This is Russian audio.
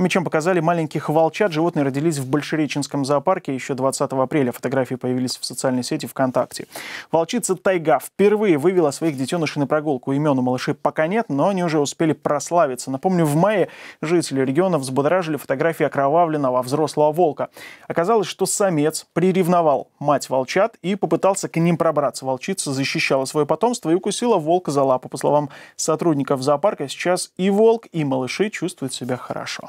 Но ну, чем показали маленьких волчат. Животные родились в Большереченском зоопарке еще 20 апреля. Фотографии появились в социальной сети ВКонтакте. Волчица Тайга впервые вывела своих детенышей на прогулку. Имен у малышей пока нет, но они уже успели прославиться. Напомню, в мае жители региона взбодражили фотографии окровавленного взрослого волка. Оказалось, что самец приревновал мать волчат и попытался к ним пробраться. Волчица защищала свое потомство и укусила волка за лапу. По словам сотрудников зоопарка, сейчас и волк, и малыши чувствуют себя хорошо.